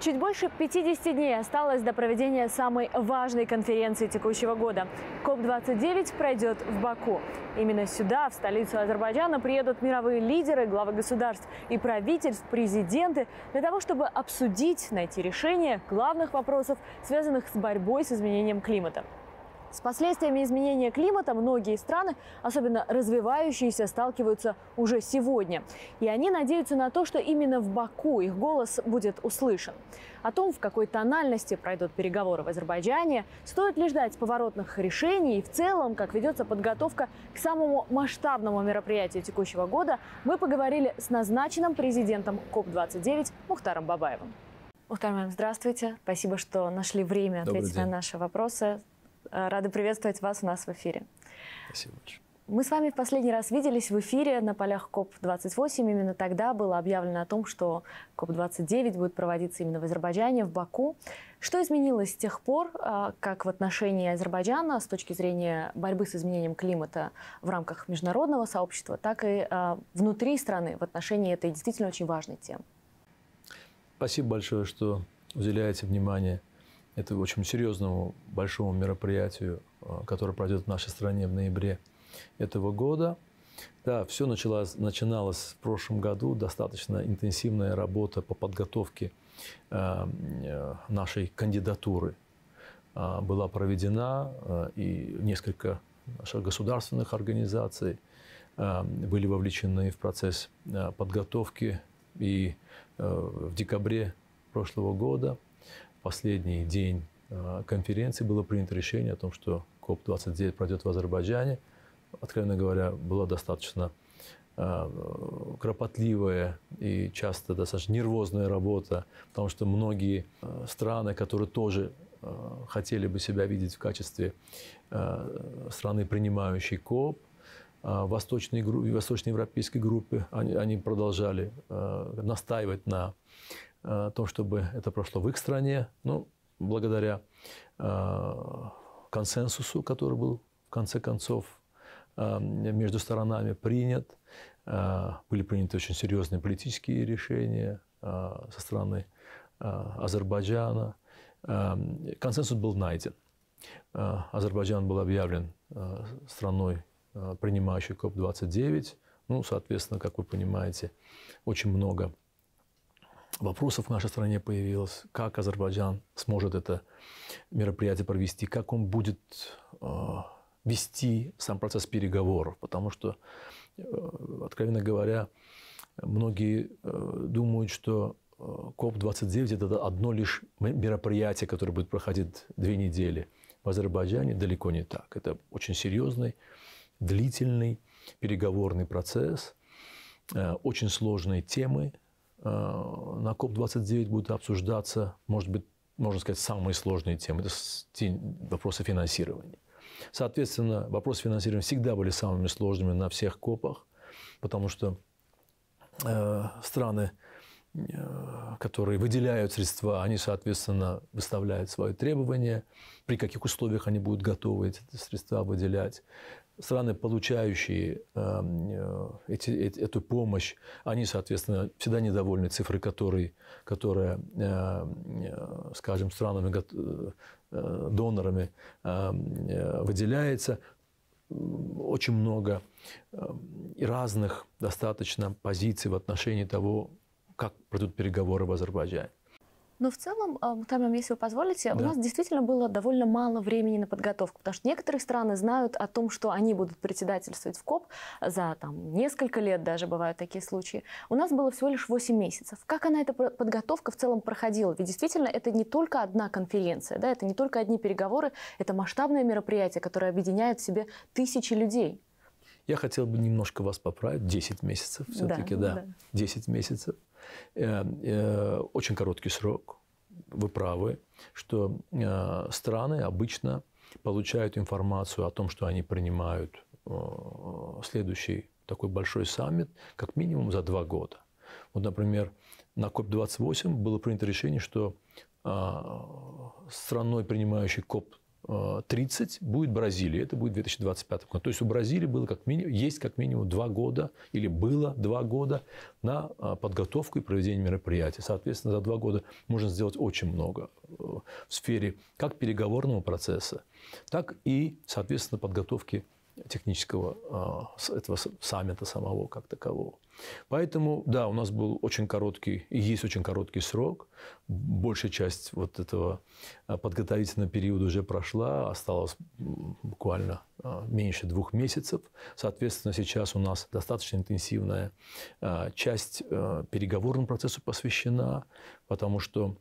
Чуть больше 50 дней осталось до проведения самой важной конференции текущего года. КОП-29 пройдет в Баку. Именно сюда, в столицу Азербайджана, приедут мировые лидеры, главы государств и правительств, президенты, для того, чтобы обсудить, найти решение главных вопросов, связанных с борьбой с изменением климата. С последствиями изменения климата многие страны, особенно развивающиеся, сталкиваются уже сегодня. И они надеются на то, что именно в Баку их голос будет услышан. О том, в какой тональности пройдут переговоры в Азербайджане, стоит ли ждать поворотных решений и в целом, как ведется подготовка к самому масштабному мероприятию текущего года, мы поговорили с назначенным президентом КОП-29 Мухтаром Бабаевым. Мухтар Мам, здравствуйте. Спасибо, что нашли время ответить на наши вопросы. Э, рады приветствовать вас у нас в эфире. Спасибо большое. Мы с вами в последний раз виделись в эфире на полях КОП-28. Именно тогда было объявлено о том, что КОП-29 будет проводиться именно в Азербайджане, в Баку. Что изменилось с тех пор, э, как в отношении Азербайджана с точки зрения борьбы с изменением климата в рамках международного сообщества, так и э, внутри страны в отношении этой действительно очень важной темы? Спасибо большое, что уделяете внимание это очень серьезному большому мероприятию, э, которое пройдет в нашей стране в ноябре этого года. Да, все началось, начиналось в прошлом году, достаточно интенсивная работа по подготовке э, э, нашей кандидатуры была проведена, и несколько наших государственных организаций были вовлечены в процесс подготовки. И в декабре прошлого года – последний день а, конференции было принято решение о том, что КОП-29 пройдет в Азербайджане. Откровенно говоря, было достаточно а, кропотливая и часто достаточно нервозная работа, потому что многие а, страны, которые тоже хотели бы себя видеть в качестве страны, принимающей КОП, восточной, восточноевропейской группы, они, они продолжали настаивать на Э, то, чтобы это прошло в их стране, ну, благодаря э, консенсусу, который был в конце концов э, между сторонами принят. Были приняты очень серьезные политические решения со стороны Азербайджана. Консенсус был найден. Азербайджан был объявлен страной, принимающей КОП-29. Ну, соответственно, как вы понимаете, очень много вопросов в нашей стране появилось, как Азербайджан сможет это мероприятие провести, как он будет э, вести сам процесс переговоров, потому что, э, откровенно говоря, многие э, думают, что э, КОП-29 – это одно лишь мероприятие, которое будет проходить две недели. В Азербайджане далеко не так. Это очень серьезный, длительный переговорный процесс, э, очень сложные темы, Э, на КОП-29 будут обсуждаться, может быть, можно сказать, самые сложные темы. Это вопросы финансирования. Соответственно, вопросы финансирования всегда были самыми сложными на всех КОПах, потому что э, страны, э, которые выделяют средства, они, соответственно, выставляют свои требования, при каких условиях они будут готовы эти средства выделять, страны, получающие эм, э, эти, эту помощь, они, соответственно, всегда недовольны цифрой, которые, которая, э, э, скажем, странами, донорами эм, выделяется. Очень много эм, разных достаточно позиций в отношении того, как пройдут переговоры в Азербайджане. Но в целом, а, Тамим, если вы позволите, да. у нас действительно было довольно мало времени на подготовку, потому что некоторые страны знают о том, что они будут председательствовать в КОП за там, несколько лет даже, бывают такие случаи. У нас было всего лишь 8 месяцев. Как она, эта подготовка в целом проходила? Ведь действительно это не только одна конференция, да, это не только одни переговоры, это масштабное мероприятие, которое объединяет в себе тысячи людей. Я хотел бы немножко вас поправить. 10 месяцев все-таки, да, да, да. 10 месяцев. Э, э, очень короткий срок. Вы правы, что э, страны обычно получают информацию о том, что они принимают следующий такой большой саммит, как минимум за два года. Вот, например, на COP28 было принято решение, что страной, принимающей КОП 30 э, будет Бразилия, это будет 2025 год. То есть у Бразилии было как минимум, есть как минимум два года или было два года на э, подготовку и проведение мероприятий. Соответственно, за два года можно сделать очень много э, в сфере как переговорного процесса, так и, соответственно, подготовки технического этого саммита самого как такового. Поэтому, да, у нас был очень короткий, и есть очень короткий срок. Большая часть вот этого а, подготовительного периода уже прошла, осталось буквально а, меньше двух месяцев. Соответственно, сейчас у нас достаточно интенсивная а, часть переговорному процессу посвящена, потому что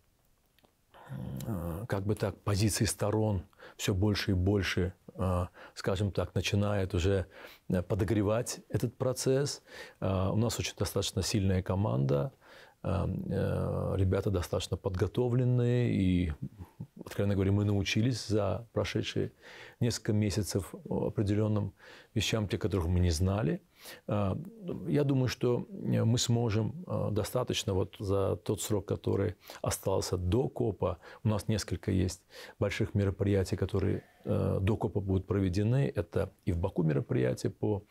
как бы так, позиции сторон все больше и больше а, скажем так, начинает уже э, подогревать этот процесс. А, у нас очень достаточно сильная команда, Э, ребята достаточно подготовленные и, откровенно говоря, мы научились за прошедшие несколько месяцев определенным вещам, те, которых мы не знали. А, я думаю, что э, мы сможем э, достаточно вот за тот срок, который остался до КОПа. У нас несколько есть больших мероприятий, которые до КОПа будут проведены. Это и в Баку мероприятие по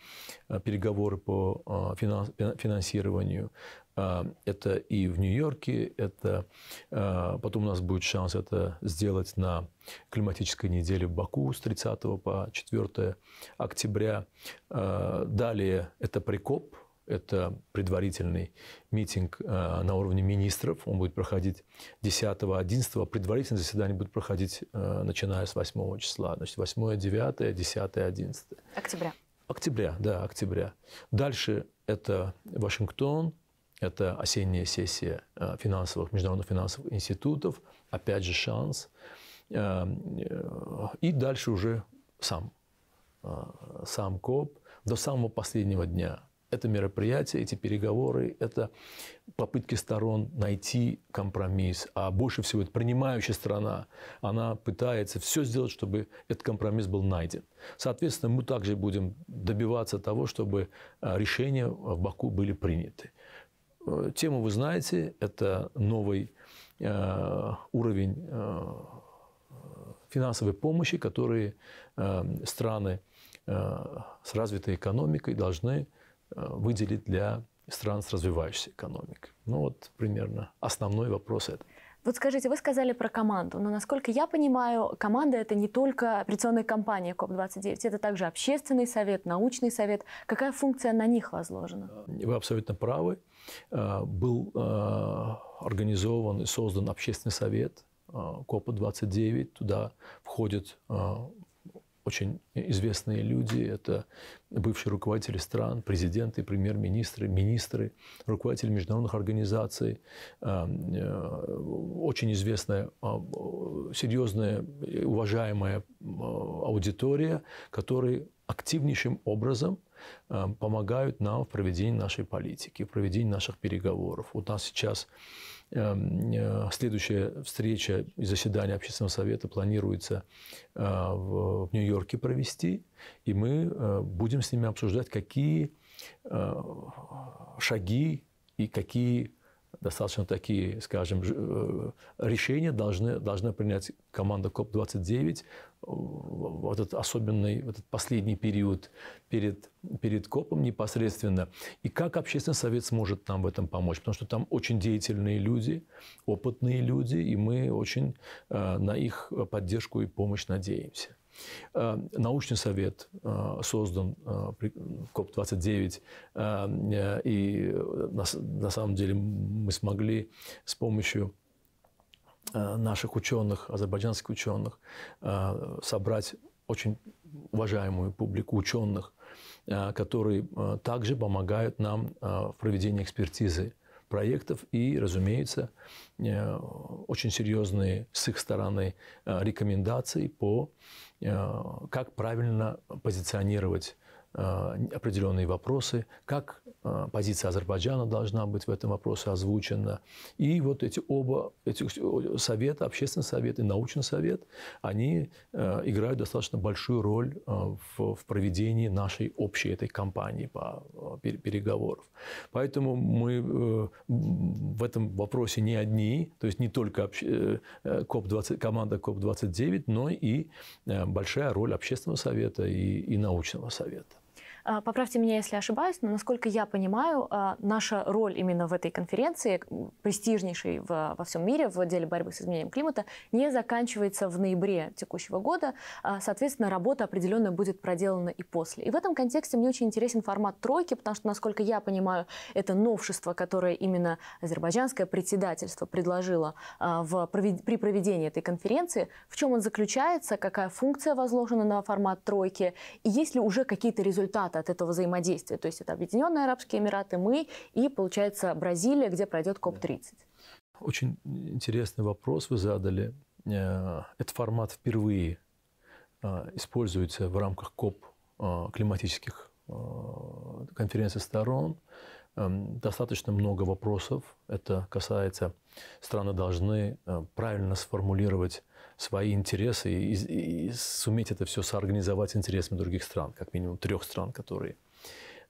переговоры по финансированию. А, это и в Нью-Йорке, это а, потом у нас будет шанс это сделать на климатической неделе в Баку с 30 по 4 октября. А, далее это прикоп, это предварительный митинг на уровне министров. Он будет проходить 10-11. Предварительное заседание будет проходить, начиная с 8 числа. Значит, 8, 9, 10, 11. Октября. Октября, да, октября. Дальше это Вашингтон, это осенняя сессия э, финансовых, международных финансовых институтов. Опять же шанс. Э, э, и дальше уже сам, сам КОП до самого последнего дня. Это мероприятие, эти переговоры, это попытки сторон найти компромисс. А больше всего это принимающая страна Она пытается все сделать, чтобы этот компромисс был найден. Соответственно, мы также будем добиваться того, чтобы решения в Баку были приняты. Э, тему вы знаете, это новый э, уровень э, финансовой помощи, которые страны с развитой экономикой должны выделить для стран с развивающейся экономикой. Ну вот примерно основной вопрос это. Вот скажите, вы сказали про команду, но насколько я понимаю, команда это не только операционная компания КОП-29, это также общественный совет, научный совет. Какая функция на них возложена? Вы абсолютно правы. Э, был э, организован и создан общественный совет э, коп 29 Туда входят очень известные люди, это бывшие руководители стран, президенты, премьер-министры, министры, руководители международных организаций, э, э, очень известная, э, серьезная, уважаемая аудитория, которые активнейшим образом помогают нам в проведении нашей политики, в проведении наших переговоров. Вот у нас сейчас Эм, э, следующая встреча и заседание общественного совета планируется э, в Нью-Йорке провести, и мы э, будем с ними обсуждать, какие шаги и какие достаточно такие, скажем, э, решения должны, должна принять команда КОП-29 в этот особенный, в этот последний период перед, перед КОПом непосредственно. И как общественный совет сможет нам в этом помочь? Потому что там очень деятельные люди, опытные люди, и мы очень э, на их поддержку и помощь надеемся. Э, научный совет э, создан э, КОП-29, и на самом деле мы смогли с помощью наших ученых, азербайджанских ученых, собрать очень уважаемую публику ученых, которые также помогают нам в проведении экспертизы проектов и, разумеется, очень серьезные с их стороны рекомендации по Э, как правильно позиционировать Э, определенные вопросы, как э, позиция Азербайджана должна быть в этом вопросе озвучена. И вот эти оба эти совета, общественный совет и научный совет, они э, играют достаточно большую роль в, проведении нашей общей этой кампании по переговоров. Поэтому мы в этом вопросе не одни, то есть не только КОП-20, команда КОП-29, но и большая роль общественного совета и, и научного совета. А, поправьте меня, если ошибаюсь, но, насколько я понимаю, а, наша роль именно в этой конференции, престижнейшей в, во всем мире в деле борьбы с изменением климата, не заканчивается в ноябре текущего года. А, соответственно, работа определенная будет проделана и после. И в этом контексте мне очень интересен формат тройки, потому что, насколько я понимаю, это новшество, которое именно азербайджанское председательство предложило в, при проведении этой конференции. В чем он заключается, какая функция возложена на формат тройки, и есть ли уже какие-то результаты результаты от этого взаимодействия. То есть это Объединенные Арабские Эмираты, мы и, получается, Бразилия, где пройдет КОП-30. Очень интересный вопрос вы задали. Э, этот формат впервые э, используется в рамках КОП э, климатических конференций сторон. Эм, достаточно много вопросов. Это касается, страны должны правильно сформулировать свои интересы и, и суметь это все соорганизовать интересами других стран, как минимум трех стран, которые,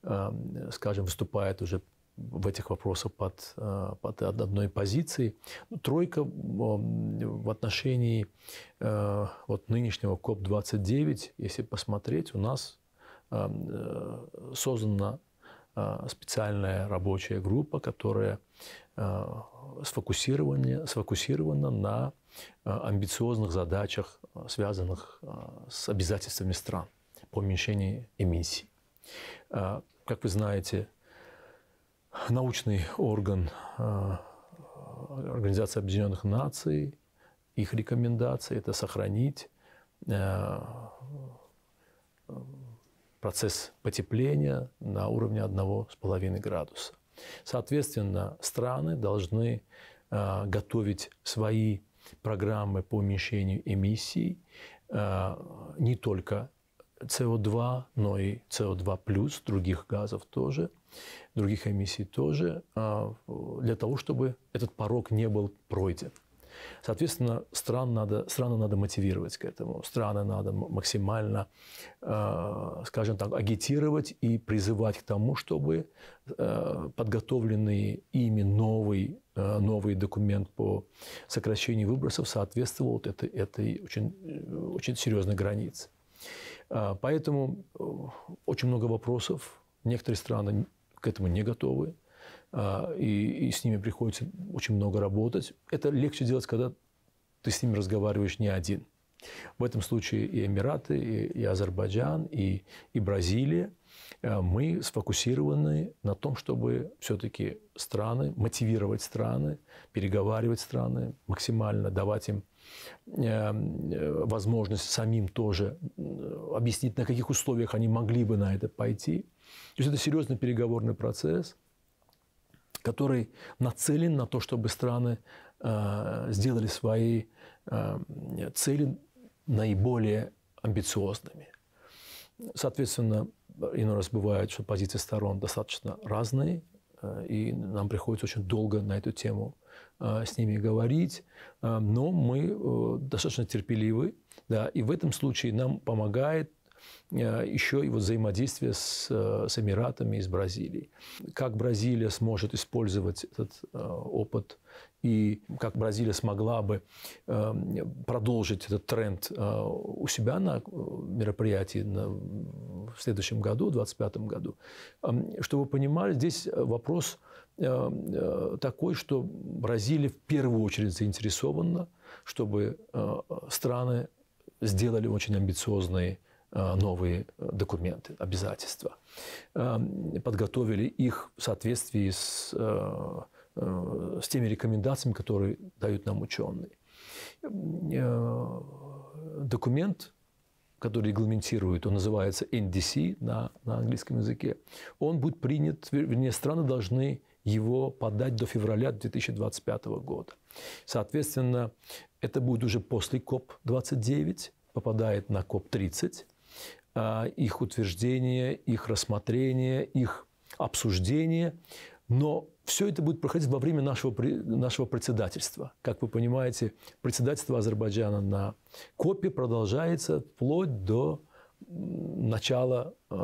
эм, скажем, выступают уже в этих вопросах под, э, под одной позицией. Ну, тройка эм, в отношении э, вот нынешнего КОП-29, если посмотреть, у нас эм, э, создана специальная рабочая группа, которая сфокусирована, сфокусирована на Э, амбициозных задачах, э, связанных э, с обязательствами стран по уменьшению эмиссий. Как вы знаете, научный орган Организации Объединенных Наций, их рекомендации – это сохранить процесс потепления на уровне 1,5 градуса. Соответственно, страны должны готовить свои программы по уменьшению эмиссий э, не только СО2, но и СО2 плюс, других газов тоже, других эмиссий тоже, э, для того, чтобы этот порог не был пройден. Соответственно, стран надо, страны надо мотивировать к этому. Страны надо максимально, э, скажем так, агитировать и призывать к тому, чтобы подготовленные ими новый Э, новый документ по сокращению выбросов соответствовал вот этой, этой очень, э, очень серьезной границе. А, поэтому э, очень много вопросов. Некоторые страны к этому не готовы. А, и, и с ними приходится очень много работать. Это легче делать, когда ты с ними разговариваешь не один. В этом случае и Эмираты, и, и Азербайджан, и, и Бразилия. Э, мы сфокусированы на том, чтобы все-таки страны, мотивировать страны, переговаривать страны, максимально давать им эм, э, возможность самим тоже э, объяснить, на каких условиях они могли бы на это пойти. То есть это серьезный переговорный процесс, который нацелен на то, чтобы страны сделали свои эм, цели наиболее амбициозными. Соответственно, иной раз бывает, что позиции сторон достаточно разные, э, и нам приходится очень долго на эту тему э, с ними говорить, э, но мы достаточно терпеливы, да, и в этом случае нам помогает Э, еще его взаимодействие с, э, с Эмиратами и с Бразилией. Как Бразилия сможет использовать этот э, опыт и как Бразилия смогла бы эм, продолжить этот тренд у себя на мероприятии на, в следующем году, в 2025 году. Эм, чтобы вы понимали, здесь вопрос такой, что Бразилия в первую очередь заинтересована, чтобы страны сделали очень амбициозные Э, новые э, документы, обязательства. Эм, подготовили их в соответствии с, э, с теми рекомендациями, которые дают нам ученые. Документ, который регламентирует, он называется NDC на, на английском языке, он будет принят, вернее, страны должны его подать до февраля 2025 года. Соответственно, это будет уже после КОП-29, попадает на КОП-30. Э, их утверждение, их рассмотрение, их обсуждение. Но все это будет проходить во время нашего, нашего председательства. Как вы понимаете, председательство Азербайджана на КОПе продолжается вплоть до начала э,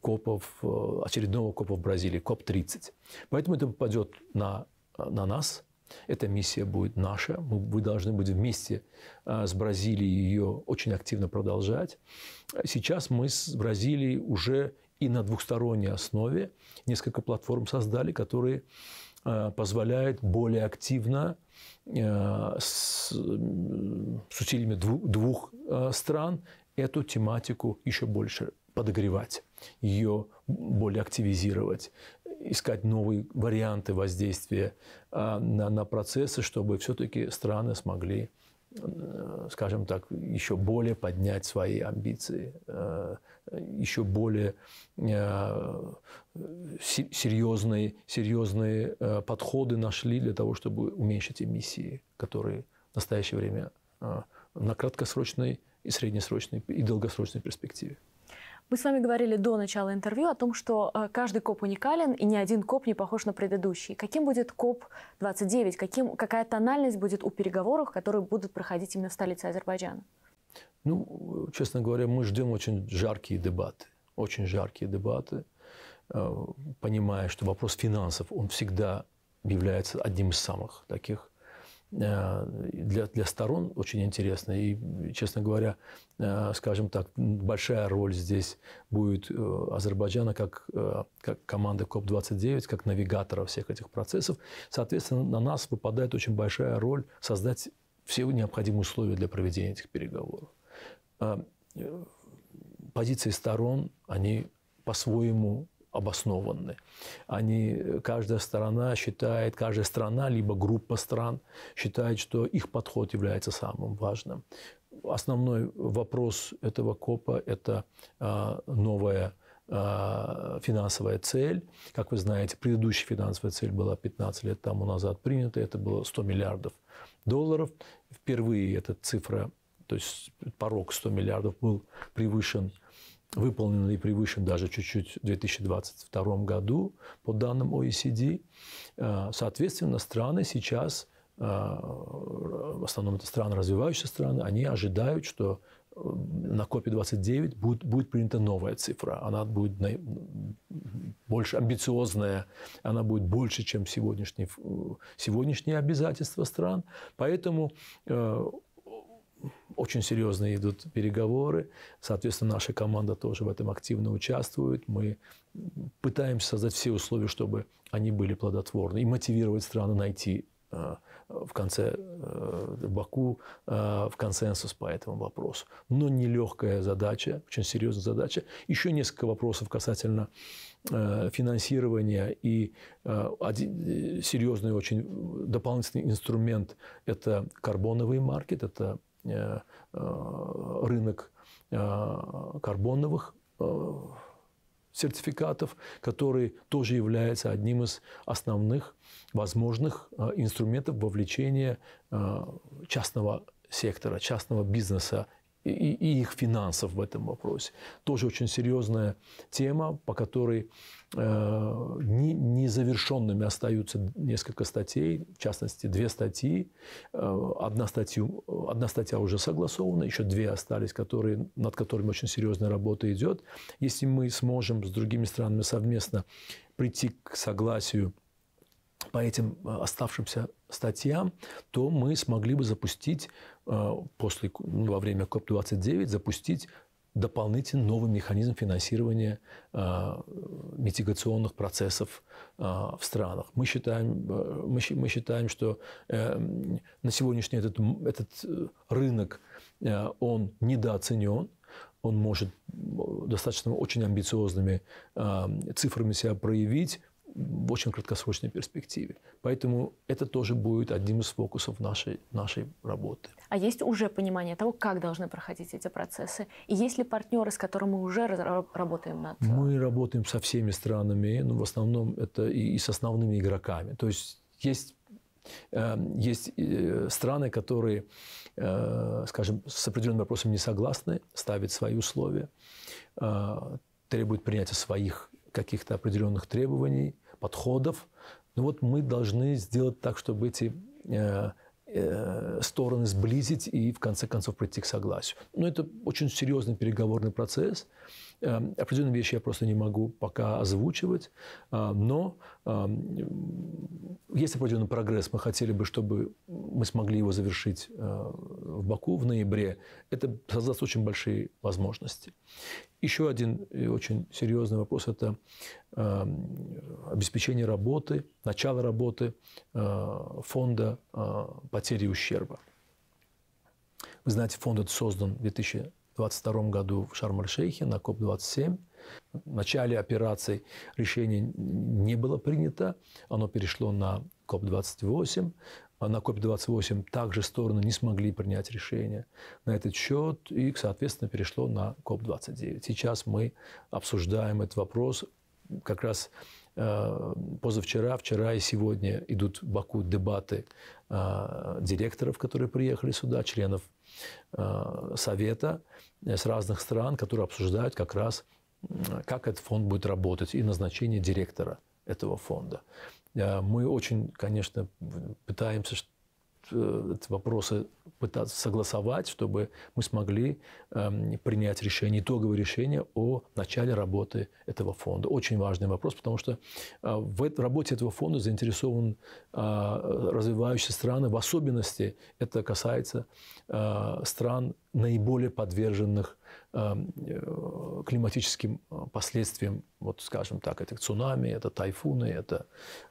копов, э, очередного копа в Бразилии, КОП-30. Поэтому это попадет на, на нас – эта миссия будет наша. Мы, должны будем вместе а, с Бразилией ее очень активно продолжать. Сейчас мы с Бразилией уже и на двухсторонней основе несколько платформ создали, которые а, позволяют более активно а, с, усилиями двух стран эту тематику еще больше подогревать, ее более активизировать, искать новые варианты воздействия а, на, на процессы, чтобы все-таки страны смогли, э, скажем так, еще более поднять свои амбиции, э, еще более э, серьезные, серьезные подходы нашли для того, чтобы уменьшить эмиссии, которые в настоящее время на краткосрочной и среднесрочной и долгосрочной перспективе. Мы с вами говорили до начала интервью о том, что э, каждый коп уникален, и ни один коп не похож на предыдущий. Каким будет коп 29? Каким, какая тональность будет у переговоров, которые будут проходить именно в столице Азербайджана? Ну, э, честно говоря, мы ждем очень жаркие дебаты. Очень жаркие дебаты, э, понимая, что вопрос финансов, он всегда является одним из самых таких а, для, для сторон очень интересно. И, честно говоря, а, скажем так, большая роль здесь будет э, Азербайджана как, э, как команды КОП-29, как навигатора всех этих процессов. Соответственно, на нас выпадает очень большая роль создать все необходимые условия для проведения этих переговоров. А, э, позиции сторон, они по-своему обоснованы. Они, каждая сторона считает, каждая страна, либо группа стран считает, что их подход является самым важным. Основной вопрос этого КОПа – это а, новая а, финансовая цель. Как вы знаете, предыдущая финансовая цель была 15 лет тому назад принята, это было 100 миллиардов долларов. Впервые эта цифра, то есть порог 100 миллиардов был превышен выполнен и превышен даже чуть-чуть в 2022 году по данным OECD. Э, соответственно, страны сейчас, э, в основном это страны, развивающиеся страны, они ожидают, что э, на COP29 будет, будет принята новая цифра. Она будет больше амбициозная, она будет больше, чем сегодняшние, сегодняшние обязательства стран. Поэтому очень серьезные идут переговоры. Соответственно, наша команда тоже в этом активно участвует. Мы пытаемся создать все условия, чтобы они были плодотворны и мотивировать страны найти э, в конце в э, Баку э, в консенсус по этому вопросу. Но нелегкая задача, очень серьезная задача. Еще несколько вопросов касательно финансирования и один серьезный очень дополнительный инструмент – это карбоновый маркет, это рынок карбоновых сертификатов, который тоже является одним из основных возможных э, инструментов вовлечения э, частного сектора, частного бизнеса и, и их финансов в этом вопросе. Тоже очень серьезная тема, по которой э, не, незавершенными остаются несколько статей, в частности, две статьи. Э, одна, статью, одна статья уже согласована, еще две остались, которые, над которыми очень серьезная работа идет. Если мы сможем с другими странами совместно прийти к согласию по этим э, оставшимся статьям, то мы смогли бы запустить Э, после, ну, во время КОП-29 запустить дополнительный новый механизм финансирования э, митигационных процессов э, в странах. Мы считаем, мы, мы считаем что на сегодняшний этот, этот рынок, он недооценен, он может достаточно очень амбициозными цифрами себя проявить, в очень краткосрочной перспективе. Поэтому это тоже будет одним из фокусов нашей, нашей работы. А есть уже понимание того, как должны проходить эти процессы? И есть ли партнеры, с которыми мы уже работаем над... Э, мы работаем со всеми странами, но ну, в основном это и, и с основными игроками. То есть есть э, есть э, страны, которые, скажем, с определенным вопросом не согласны, ставят свои условия, требуют принятия своих каких-то определенных требований, подходов. Но ну вот мы должны сделать так, чтобы эти э, э, стороны сблизить и в конце концов прийти к согласию. Но это очень серьезный переговорный процесс. Эм, определенные вещи я просто не могу пока озвучивать, э, но эм, есть определенный прогресс. Мы хотели бы, чтобы мы смогли его завершить э, в Баку в ноябре. Это создаст очень большие возможности. Еще один э, очень серьезный вопрос – это эм, обеспечение работы, начало работы фонда потери и ущерба. Вы знаете, фонд этот создан в 2000 2022 году в Шарм-эль-Шейхе на КОП-27. В начале операции решение не было принято, оно перешло на КОП-28. А на КОП-28 также стороны не смогли принять решение на этот счет и, соответственно, перешло на КОП-29. Сейчас мы обсуждаем этот вопрос как раз э, позавчера, вчера и сегодня идут в Баку дебаты э, директоров, которые приехали сюда, членов Э, совета э, с разных стран, которые обсуждают как раз, как этот фонд будет работать и назначение директора этого фонда. Э, мы очень, конечно, пытаемся Э, эти вопросы пытаться согласовать, чтобы мы смогли э, принять решение, итоговое решение о начале работы этого фонда. Очень важный вопрос, потому что э, в этой, работе этого фонда заинтересованы э, развивающиеся страны, в особенности это касается э, стран, наиболее подверженных Эм, э, климатическим э, последствиям, вот скажем так, это цунами, это тайфуны, это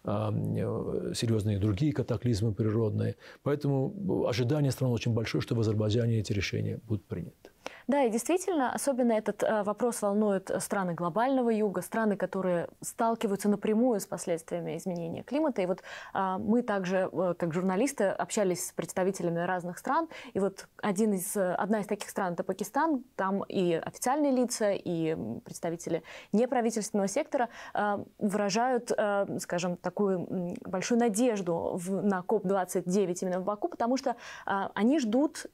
эм, э, серьезные другие катаклизмы природные. Поэтому ожидание стран очень большое, что в Азербайджане эти решения будут приняты. Да, и действительно, особенно этот э, вопрос волнует э, страны глобального юга, страны, которые сталкиваются напрямую с последствиями изменения климата. И вот а, мы также, э, как журналисты, общались с представителями разных стран. И вот один из, одна из таких стран – это Пакистан. Там и официальные лица, и представители неправительственного сектора выражают, скажем, такую большую надежду на КОП-29 именно в Баку, потому что они ждут,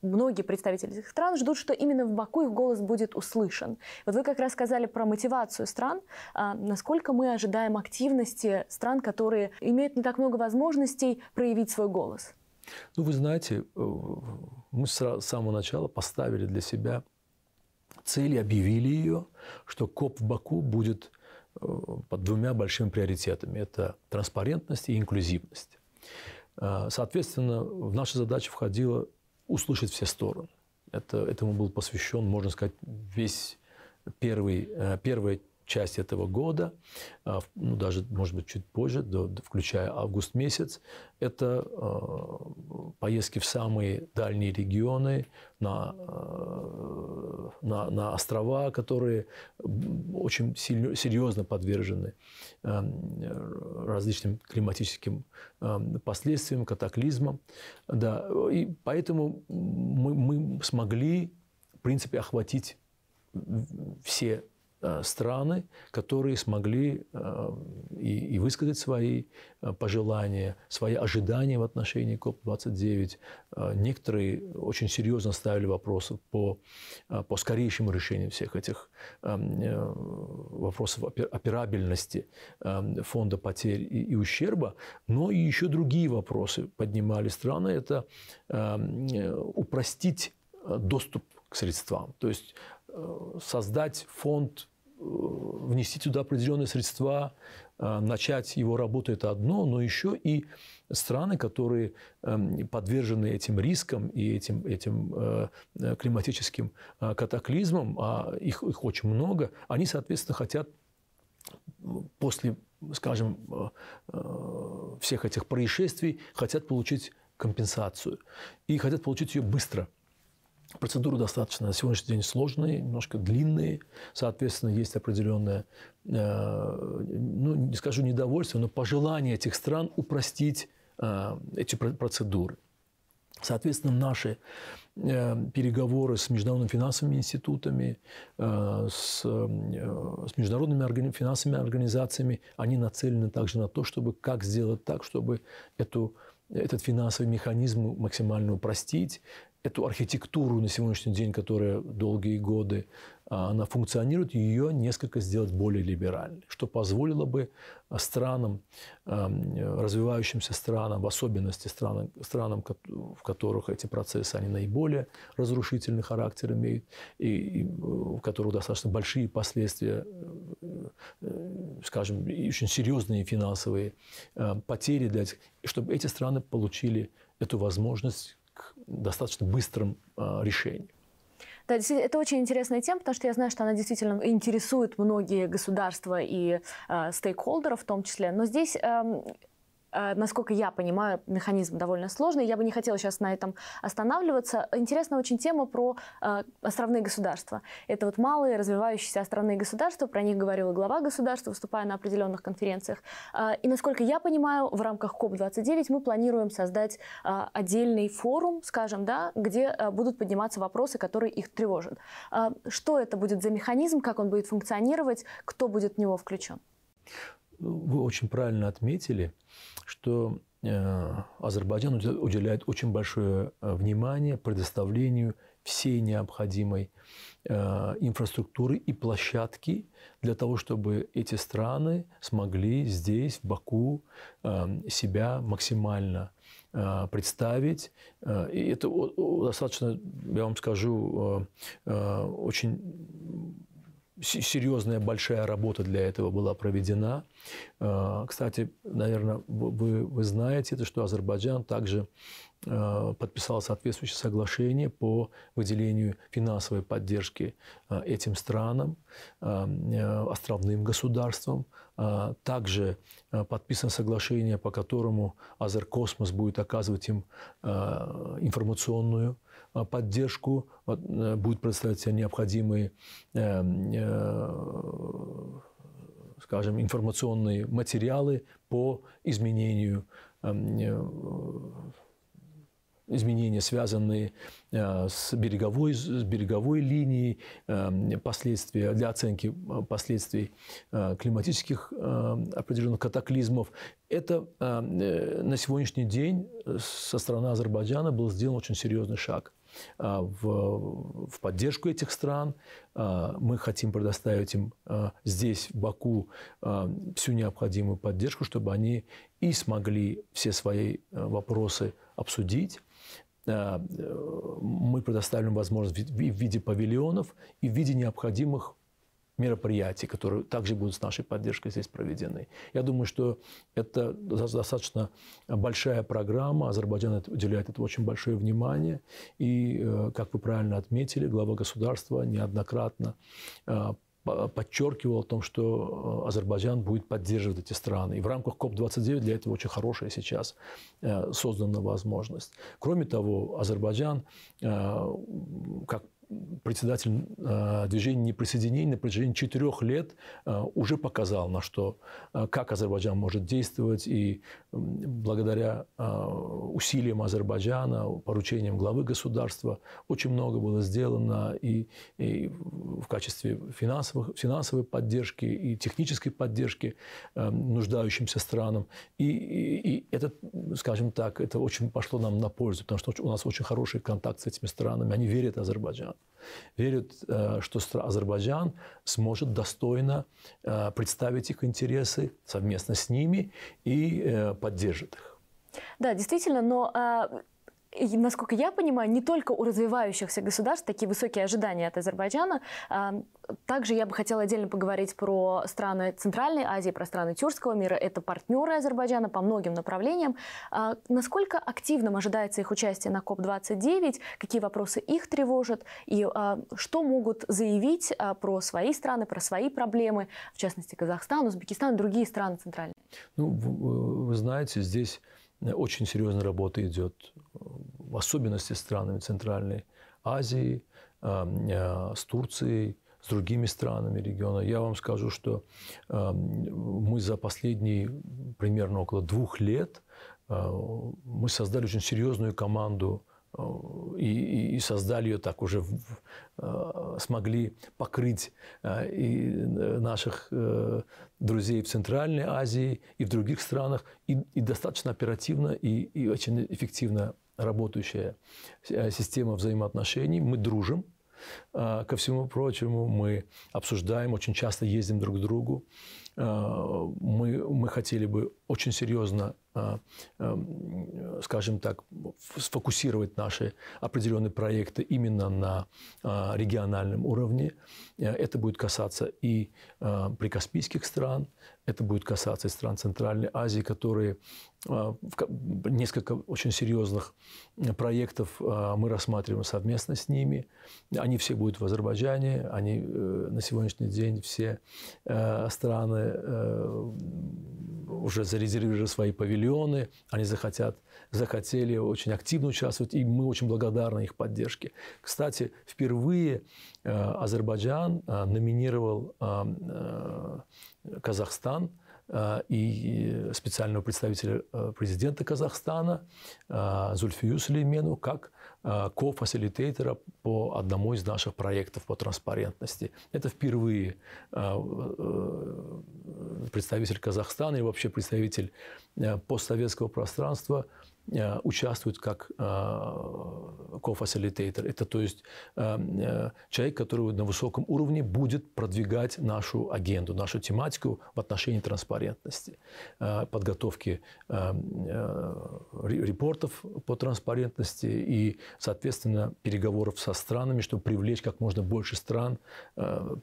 многие представители этих стран ждут, что именно в Баку их голос будет услышан. Вот вы как раз сказали про мотивацию стран. А, насколько мы ожидаем активности стран, которые имеют не так много возможностей проявить свой голос? Ну, вы знаете, э, мы с самого начала поставили для себя цель и объявили ее, что КОП в Баку будет э, под двумя большими приоритетами. Это транспарентность и инклюзивность. А, соответственно, в наши задачи входило услышать все стороны. Это, этому был посвящен, можно сказать, весь первый, э, первая часть этого года, а, ну, даже, может быть, чуть позже, до, включая август месяц, это а, поездки в самые дальние регионы, на, а, на, на острова, которые очень сильно, серьезно подвержены э, различным климатическим э, последствиям, катаклизмам. Да. И поэтому мы, мы смогли, в принципе, охватить все Э, страны, которые смогли э, и, и высказать свои э, пожелания, свои ожидания в отношении КОП-29. Некоторые очень серьезно ставили вопросы по, по скорейшему решению всех этих вопросов операбельности фонда потерь и, и ущерба, но и еще другие вопросы поднимали страны. Это упростить доступ к средствам, то есть создать фонд Э, внести туда определенные средства, э, начать его работу – это одно, но еще и страны, которые эм, подвержены этим рискам и этим, этим э, климатическим катаклизмам, а их, их очень много, они, соответственно, хотят после, скажем, всех этих происшествий, хотят получить компенсацию и хотят получить ее быстро – Процедуры достаточно на сегодняшний день сложные, немножко длинные. Соответственно, есть определенное, э, ну, не скажу недовольство, но пожелание этих стран упростить э, эти процедуры. Соответственно, наши э, переговоры с международными финансовыми институтами, с, с международными финансовыми организациями, они нацелены также на то, чтобы как сделать так, чтобы эту, этот финансовый механизм максимально упростить, эту архитектуру на сегодняшний день, которая долгие годы а, она функционирует, ее несколько сделать более либеральной, что позволило бы а, странам, а, развивающимся странам, в особенности странам, странам в которых эти процессы они наиболее разрушительный характер имеют, и, и у которых достаточно большие последствия, э, э, скажем, и очень серьезные финансовые потери, для этих, чтобы эти страны получили эту возможность достаточно быстрым а, решением. Да, это очень интересная тема, потому что я знаю, что она действительно интересует многие государства и э, стейкхолдеров в том числе. Но здесь э, Э, насколько я понимаю, механизм довольно сложный. Я бы не хотела сейчас на этом останавливаться. Интересна очень тема про э, островные государства. Это вот малые развивающиеся островные государства, про них говорила глава государства, выступая на определенных конференциях. Э, и насколько я понимаю, в рамках КОП-29 мы планируем создать э, отдельный форум, скажем, да, где э, будут подниматься вопросы, которые их тревожат. Э, что это будет за механизм, как он будет функционировать, кто будет в него включен? Вы очень правильно отметили, что э, Азербайджан уделяет очень большое э, внимание предоставлению всей необходимой э, инфраструктуры и площадки для того, чтобы эти страны смогли здесь, в Баку, себя максимально представить. И это достаточно, я вам скажу, очень серьезная большая работа для этого была проведена. А, кстати, наверное, вы, вы знаете, что Азербайджан также а, подписал соответствующее соглашение по выделению финансовой поддержки а, этим странам, островным государствам. Также подписано соглашение, по которому Азеркосмос будет оказывать им информационную Э, поддержку, э, будут предоставлять необходимые э, скажем, информационные материалы по изменению изменения, связанные с береговой, с береговой линией, последствия, для оценки последствий климатических определенных катаклизмов. Это на сегодняшний день со стороны Азербайджана был сделан очень серьезный шаг. Э, в, в поддержку этих стран. Э, мы хотим предоставить им э, здесь, в Баку, всю необходимую поддержку, чтобы они и смогли все свои вопросы обсудить, мы предоставим возможность в виде павильонов и в виде необходимых мероприятий, которые также будут с нашей поддержкой здесь проведены. Я думаю, что это достаточно большая программа. Азербайджан уделяет этому очень большое внимание. И, э, как вы правильно отметили, глава государства неоднократно э, подчеркивал о том, что э, Азербайджан будет поддерживать эти страны. И в рамках КОП-29 для этого очень хорошая сейчас создана возможность. Кроме того, Азербайджан, как председатель э, движения неприсоединения на протяжении четырех лет э, уже показал, на что, э, как Азербайджан может действовать, и благодаря э, усилиям Азербайджана, поручениям главы государства, очень много было сделано и, и в качестве финансовых, финансовой поддержки и технической поддержки нуждающимся странам. И, и, и это, скажем так, это очень пошло нам на пользу, потому что у нас очень хороший контакт с этими странами, они верят Азербайджану верят, э, что Азербайджан сможет достойно э, представить их интересы совместно с ними и э, поддержит их. Да, действительно, но а, и, насколько я понимаю, не только у развивающихся государств такие высокие ожидания от Азербайджана. Также я бы хотела отдельно поговорить про страны Центральной Азии, про страны тюркского мира. Это партнеры Азербайджана по многим направлениям. А насколько активным ожидается их участие на КОП-29? Какие вопросы их тревожат? И а, что могут заявить а, про свои страны, про свои проблемы, в частности, Казахстан, Узбекистан, и другие страны Центральной? Ну, э, вы знаете, здесь Э, очень серьезная работа идет, э, в особенности с странами Центральной Азии, э, с Турцией, с другими странами региона. Я вам скажу, что мы за последние примерно около двух лет мы создали очень серьезную команду Э, и, и создали ее так уже, э, смогли покрыть э, и наших друзей в Центральной Азии и в других странах, и, и достаточно оперативно и, и очень эффективно работающая система взаимоотношений. Мы дружим, Ко всему прочему, мы обсуждаем, очень часто ездим друг к другу. Э, мы, мы хотели бы очень серьезно, э, э, скажем так, сфокусировать наши определенные проекты именно на региональном уровне. Это будет касаться и прикаспийских стран, это будет касаться и стран Центральной Азии, которые а, несколько очень серьезных э, проектов а, мы рассматриваем совместно с ними. Они все будут в Азербайджане, они э, на сегодняшний день все э, страны уже зарезервировали свои павильоны, они захотят, захотели очень активно участвовать, и мы очень благодарны их поддержке. Кстати, впервые Азербайджан номинировал Казахстан э, и э, специального представителя э, президента Казахстана Зульфию Сулеймену как кофасилитейтера по одному из наших проектов по транспарентности. Это впервые представитель Казахстана и вообще представитель постсоветского пространства – Э, участвует как кофасилитатор. Э, Это то есть э, человек, который на высоком уровне будет продвигать нашу агенду, нашу тематику в отношении транспарентности, подготовки репортов по транспарентности и, соответственно, переговоров со странами, чтобы привлечь как можно больше стран,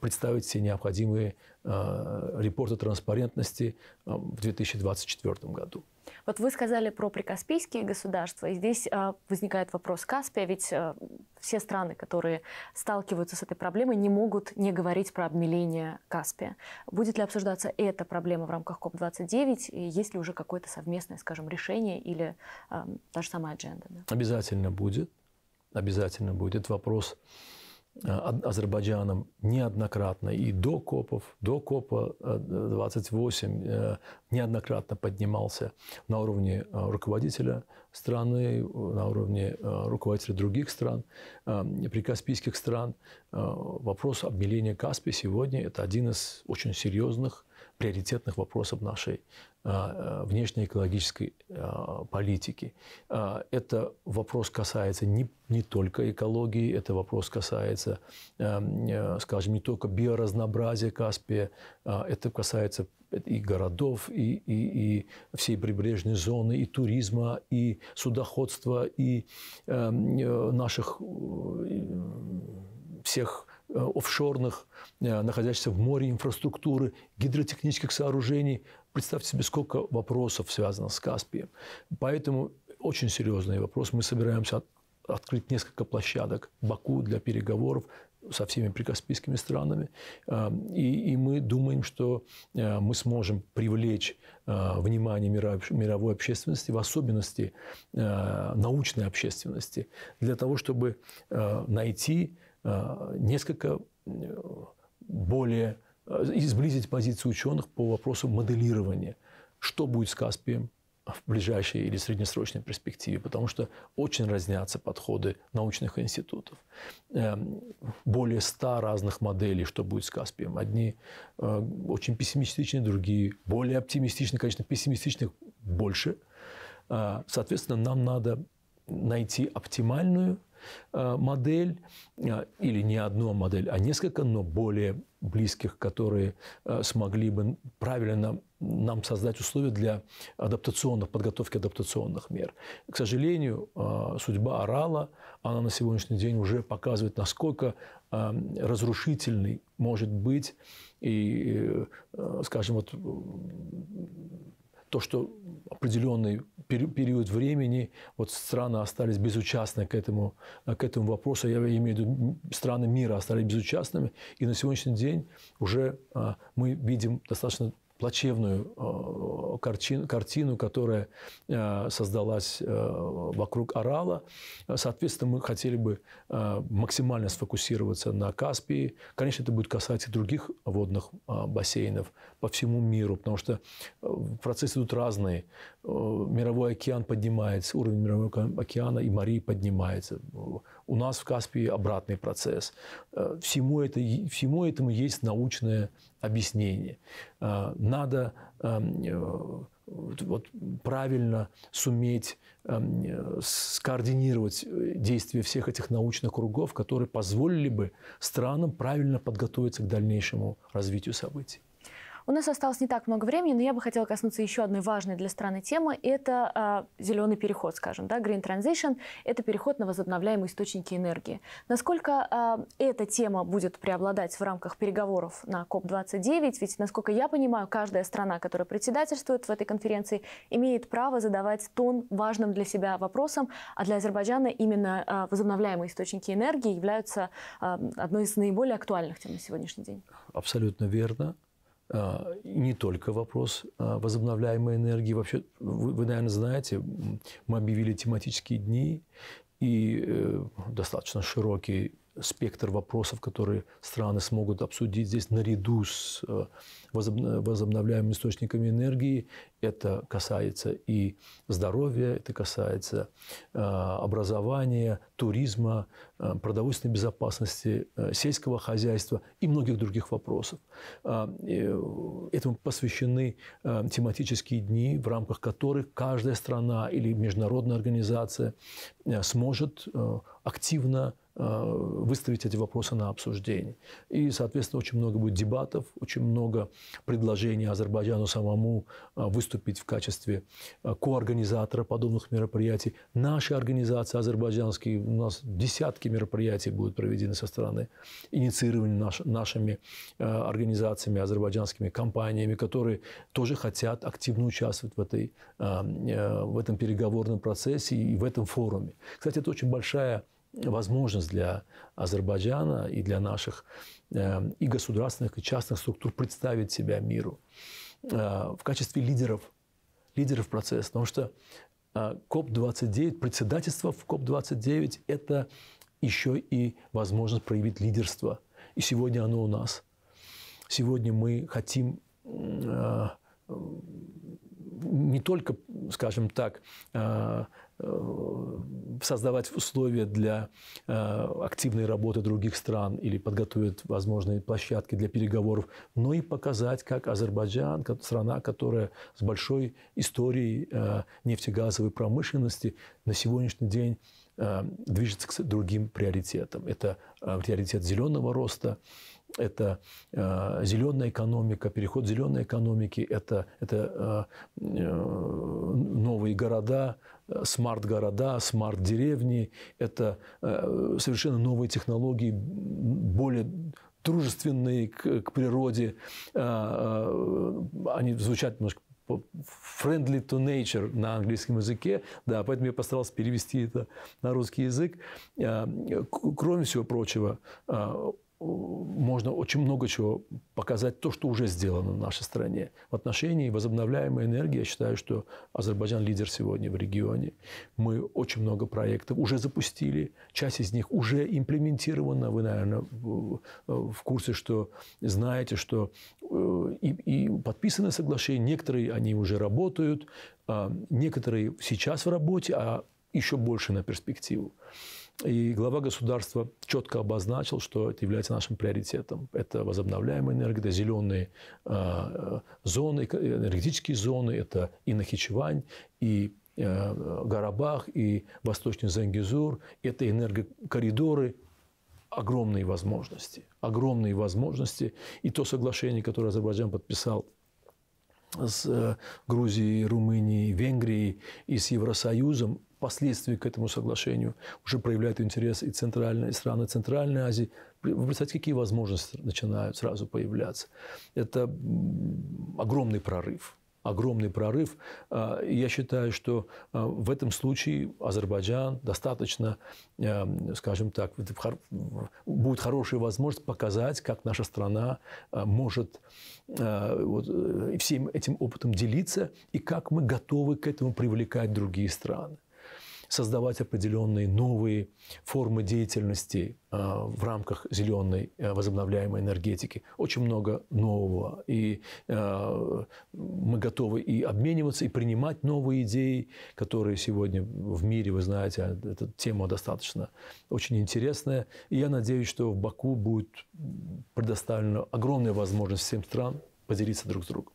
представить все необходимые репорты транспарентности в 2024 году. Вот вы сказали про прикаспийские государства, и здесь а, возникает вопрос Каспия, ведь а, все страны, которые сталкиваются с этой проблемой, не могут не говорить про обмеление Каспия. Будет ли обсуждаться эта проблема в рамках КОП-29, и есть ли уже какое-то совместное, скажем, решение или а, та же самая адженда? Да? Обязательно будет. Обязательно будет вопрос Э, Азербайджаном неоднократно и до КОПов, до КОПа 28 э, э, неоднократно поднимался на уровне руководителя страны, э, на уровне э, руководителей других стран, э, прикаспийских стран. Вопрос обмеления Каспия сегодня – это один из очень серьезных приоритетных вопросов нашей внешней экологической политики. Это вопрос касается не, не только экологии, это вопрос касается, скажем, не только биоразнообразия Каспия, это касается и городов, и, и, и всей прибрежной зоны, и туризма, и судоходства, и эм, э, наших э, всех э, офшорных, э, находящихся в море инфраструктуры, гидротехнических сооружений. Представьте себе, сколько вопросов связано с Каспием. Поэтому очень серьезный вопрос. Мы собираемся открыть несколько площадок Баку для переговоров со всеми прикаспийскими странами. Эм, и, и мы думаем, что э, мы сможем привлечь э, внимание мировой общественности, в особенности э, научной общественности, для того, чтобы найти несколько более изблизить сблизить позиции ученых по вопросу моделирования. Что будет с Каспием, в ближайшей или среднесрочной перспективе, потому что очень разнятся подходы научных институтов. Эм, более ста разных моделей, что будет с Каспием. Одни э, очень пессимистичны, другие более оптимистичны. Конечно, пессимистичных больше. Э, соответственно, нам надо найти оптимальную э, модель, или не одну модель, а несколько, но более близких, которые смогли бы правильно нам создать условия для адаптационных, подготовки адаптационных мер. К сожалению, а, судьба орала, она на сегодняшний день уже показывает, насколько а, разрушительный может быть и, э, скажем, вот то, что определенный период времени вот страны остались безучастны к этому, к этому вопросу. Я имею в виду, страны мира остались безучастными. И на сегодняшний день уже а, мы видим достаточно плачевную э, картину, картину которая э, создалась э, вокруг Орала. Соответственно, мы хотели бы максимально сфокусироваться на Каспии. Конечно, это будет касаться и других водных бассейнов по всему миру, потому что процессы идут разные. Э, мировой океан поднимается, уровень мирового океана и морей поднимается. У нас в Каспии обратный процесс. Э, всему, это, всему этому есть научное объяснение. Э, надо эм, вот, правильно суметь эм, скоординировать действия всех этих научных кругов, которые позволили бы странам правильно подготовиться к дальнейшему развитию событий. У нас осталось не так много времени, но я бы хотела коснуться еще одной важной для страны темы. Это э, а, зеленый переход, скажем, да, Green Transition. Это переход на возобновляемые источники энергии. Насколько э, эта тема будет преобладать в рамках переговоров на COP29? Ведь, насколько я понимаю, каждая страна, которая председательствует в этой конференции, имеет право задавать тон важным для себя вопросам, а для Азербайджана именно э, возобновляемые источники энергии являются э, одной из наиболее актуальных тем на сегодняшний день. Абсолютно верно. А, не только вопрос а, возобновляемой энергии. Вообще, вы, вы, наверное, знаете, мы объявили тематические дни, и э, достаточно широкий спектр вопросов, которые страны смогут обсудить здесь наряду с э, возобновляемыми источниками энергии. Это касается и здоровья, это касается э, образования, туризма, э, продовольственной безопасности, сельского хозяйства и многих других вопросов. Этому посвящены тематические дни, в рамках которых каждая страна или международная организация сможет активно Э, выставить эти вопросы на обсуждение. И, соответственно, очень много будет дебатов, очень много предложений Азербайджану самому э, выступить в качестве э, коорганизатора подобных мероприятий. Наши организации азербайджанские, у нас десятки мероприятий будут проведены со стороны, инициированы наш, нашими организациями, азербайджанскими компаниями, которые тоже хотят активно участвовать в, этой, в этом переговорном процессе и в этом форуме. Кстати, это очень большая возможность для Азербайджана и для наших э, и государственных, и частных структур представить себя миру э, в качестве лидеров, лидеров процесса. Потому что э, КОП-29, председательство в КОП-29 – это еще и возможность проявить лидерство. И сегодня оно у нас. Сегодня мы хотим не только, скажем так, Э, создавать условия для э, активной работы других стран или подготовить возможные площадки для переговоров, но и показать, как Азербайджан, как страна, которая с большой историей э, нефтегазовой промышленности на сегодняшний день движется к другим приоритетам. Это приоритет зеленого роста, это зеленая экономика, переход зеленой экономики, это, это новые города, смарт-города, смарт-деревни, это э, совершенно новые технологии, более дружественные к, к природе, э, э, они звучат немножко friendly to nature на английском языке, да, поэтому я постарался перевести это на русский язык. Кроме всего прочего, можно очень много чего показать, то, что уже сделано в нашей стране. В отношении возобновляемой энергии, я считаю, что Азербайджан лидер сегодня в регионе. Мы очень много проектов уже запустили, часть из них уже имплементирована. Вы, наверное, э, в курсе, что знаете, что э, и, и подписаны соглашения, некоторые они уже работают, а некоторые сейчас в работе, а еще больше на перспективу. И глава государства четко обозначил, что это является нашим приоритетом. Это возобновляемая энергия, это зеленые а, э, зоны, энергетические зоны, это и Нахичевань, и э, Гарабах, и Восточный Зангизур, это энергокоридоры, огромные возможности, огромные возможности. И то соглашение, которое Азербайджан подписал с э, Грузией, Румынией, Венгрией и с Евросоюзом, впоследствии к этому соглашению уже проявляют интерес и, центральные, и страны Центральной Азии. Вы представляете, какие возможности начинают сразу появляться? Это огромный прорыв огромный прорыв. А, я считаю, что а, в этом случае Азербайджан достаточно, а, скажем так, будет хорошая возможность показать, как наша страна может э, всем этим опытом делиться и как мы готовы к этому привлекать другие страны создавать определенные новые формы деятельности э, в рамках зеленой э, возобновляемой энергетики. Очень много нового. И э, мы готовы и обмениваться, и принимать новые идеи, которые сегодня в мире, вы знаете, эта тема достаточно очень интересная. И я надеюсь, что в Баку будет предоставлена огромная возможность всем стран поделиться друг с другом.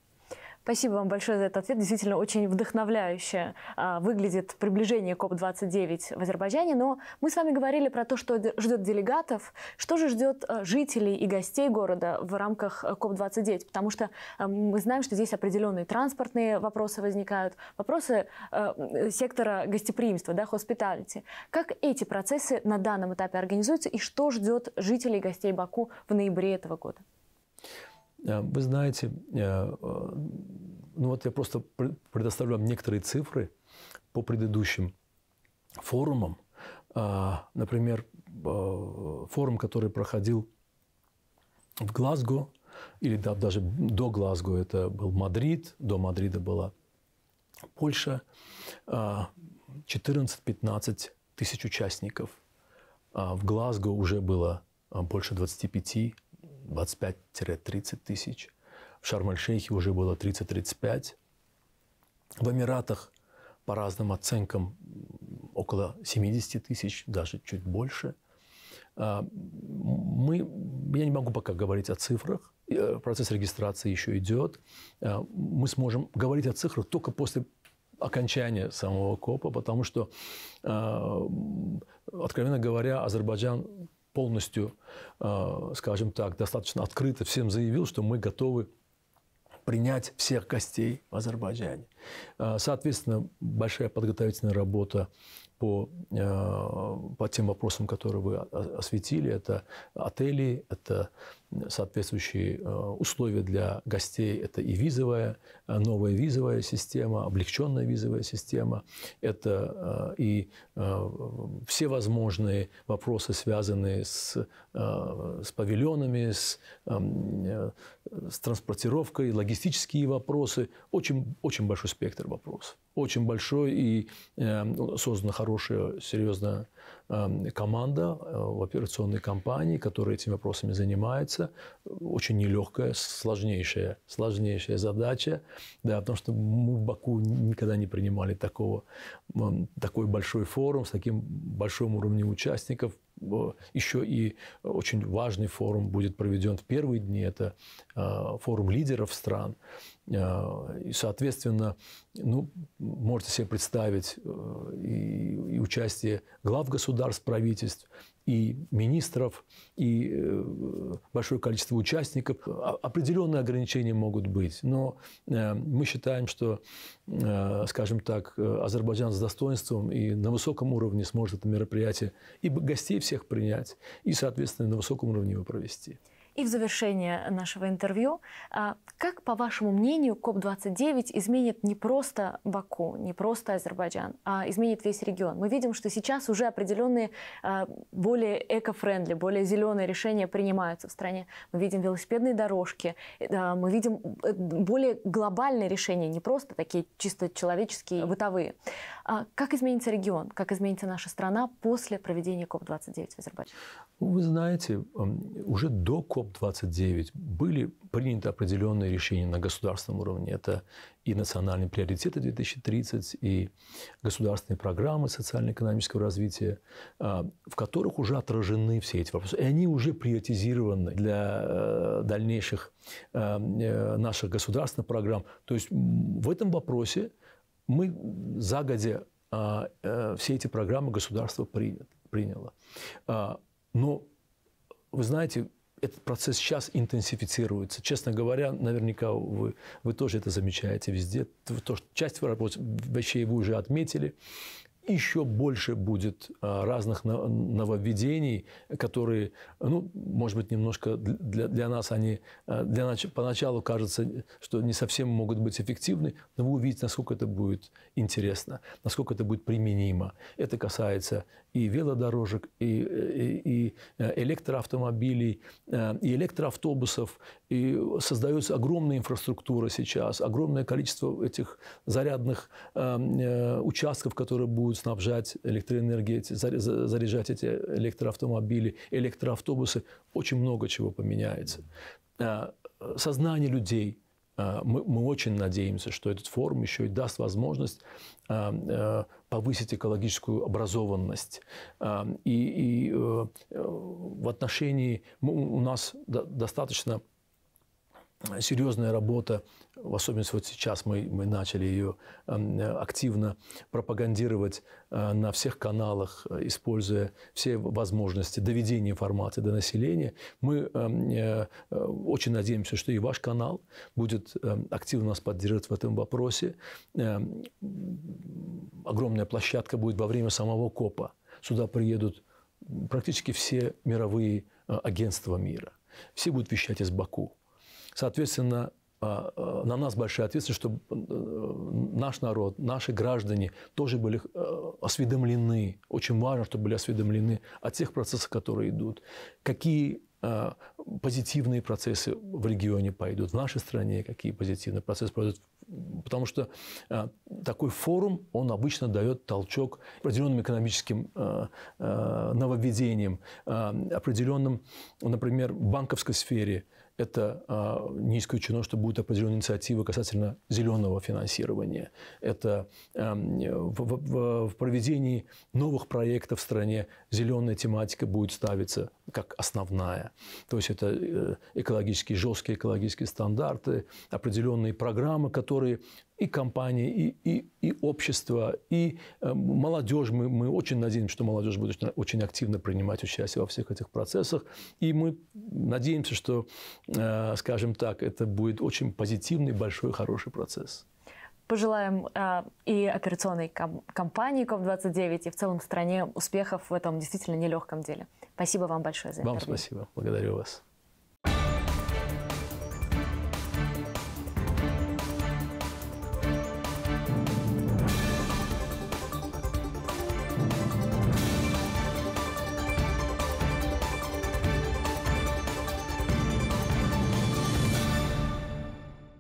Спасибо вам большое за этот ответ. Действительно, очень вдохновляюще а, выглядит приближение КОП-29 в Азербайджане. Но мы с вами говорили про то, что ждет делегатов. Что же ждет а, жителей и гостей города в рамках а, КОП-29? Потому что а, мы знаем, что здесь определенные транспортные вопросы возникают, вопросы а, сектора гостеприимства, да, хоспиталити. Как эти процессы на данном этапе организуются и что ждет жителей и гостей Баку в ноябре этого года? Э, вы знаете, э, э, ну вот я просто предоставлю вам некоторые цифры по предыдущим форумам. Например, форум, который проходил в Глазго, или даже до Глазго это был Мадрид, до Мадрида была Польша, 14-15 тысяч участников. В Глазго уже было больше 25 25-30 тысяч. В Шарм-эль-Шейхе уже было 30-35. В Эмиратах по разным оценкам около 70 тысяч, даже чуть больше. А, мы, я не могу пока говорить о цифрах, э, процесс регистрации еще идет. А, мы сможем говорить о цифрах только после окончания самого КОПа, потому что, а, откровенно говоря, Азербайджан полностью, э, скажем так, достаточно открыто всем заявил, что мы готовы принять всех гостей в Азербайджане. Э, соответственно, большая подготовительная работа по, э, по тем вопросам, которые вы осветили. Это отели, это соответствующие э, условия для гостей. Это и визовая, э, новая визовая система, облегченная визовая система. Это э, и все возможные вопросы, связанные с, с павильонами, с, эм, с транспортировкой, логистические вопросы. Очень, очень большой спектр вопросов. Очень большой и создана хорошая, серьезная Эм, команда э, в операционной компании, которая этими вопросами занимается. Очень нелегкая, сложнейшая, сложнейшая задача, да, потому что мы в Баку никогда не принимали такого, такой большой форум с таким большим уровнем участников. Э, Еще и очень важный форум будет проведен в первые дни. Это э, форум лидеров стран. Э, и, соответственно, ну, можете себе представить э, и, и участие глав государств, правительств, и министров, и э, большое количество участников. А, определенные ограничения могут быть, но мы считаем, что, скажем так, Азербайджан с достоинством и на высоком уровне сможет это мероприятие и гостей всех принять, и, соответственно, на высоком уровне его провести. И в завершение нашего интервью, а, как, по вашему мнению, КОП-29 изменит не просто Баку, не просто Азербайджан, а изменит весь регион? Мы видим, что сейчас уже определенные а, более эко-френдли, более зеленые решения принимаются в стране. Мы видим велосипедные дорожки, э, мы видим э, более глобальные решения, не просто такие чисто человеческие, бытовые. А как изменится регион, как изменится наша страна после проведения КОП-29 в Азербайджане? Вы знаете, уже до КОП КОП-29 были приняты определенные решения на государственном уровне. Это и национальные приоритеты 2030, и государственные программы социально-экономического развития, а, в которых уже отражены все эти вопросы. И они уже приоритизированы для э, дальнейших э, э, наших государственных программ. То есть в этом вопросе мы загодя а, все эти программы государство приняло. А, но вы знаете, этот процесс сейчас интенсифицируется. Честно говоря, наверняка вы, вы тоже это замечаете везде. То, что часть вещей вы уже отметили еще больше будет а, разных нововведений, которые, ну, может быть, немножко для, для нас они а, для, нач поначалу кажется, что не совсем могут быть эффективны, но вы увидите, насколько это будет интересно, насколько это будет применимо. Это касается и велодорожек, и, и, и э, электроавтомобилей, э, и электроавтобусов. И создается огромная инфраструктура сейчас, огромное количество этих зарядных э, участков, которые будут будут снабжать электроэнергией, заряжать эти электроавтомобили, электроавтобусы. Очень много чего поменяется. Э, сознание людей. Э, мы, мы очень надеемся, что этот форум еще и даст возможность э, повысить экологическую образованность. И, и в отношении у нас достаточно серьезная работа, в особенности вот сейчас мы, мы начали ее эм, активно пропагандировать э, на всех каналах, э, используя все возможности доведения информации до населения. Мы эм, э, очень надеемся, что и ваш канал будет эм, активно нас поддерживать в этом вопросе. Огромная площадка будет во время самого КОПа. Сюда приедут практически все мировые агентства мира. Все будут вещать из Баку. Соответственно, а, а, на нас большая ответственность, чтобы э, э, наш народ, наши граждане тоже были э, осведомлены. Очень важно, чтобы были осведомлены о тех процессах, которые идут. Какие а, позитивные процессы в регионе пойдут, в нашей стране какие позитивные процессы пойдут. Потому что такой форум, он обычно дает толчок определенным экономическим нововведениям, определенным, например, банковской сфере – это а, не исключено, что будут определенные инициативы касательно зеленого финансирования. Это а, в, в, в проведении новых проектов в стране зеленая тематика будет ставиться как основная. То есть это э, экологические, жесткие экологические стандарты, определенные программы, которые и компании, и, и, и общество, и э, молодежь. Мы, мы очень надеемся, что молодежь будет очень активно принимать участие во всех этих процессах. И мы надеемся, что, э, скажем так, это будет очень позитивный, большой, хороший процесс. Пожелаем э, и операционной ком- компании КОП-29, и в целом стране успехов в этом действительно нелегком деле. Спасибо вам большое за интервью. Вам спасибо. Благодарю вас.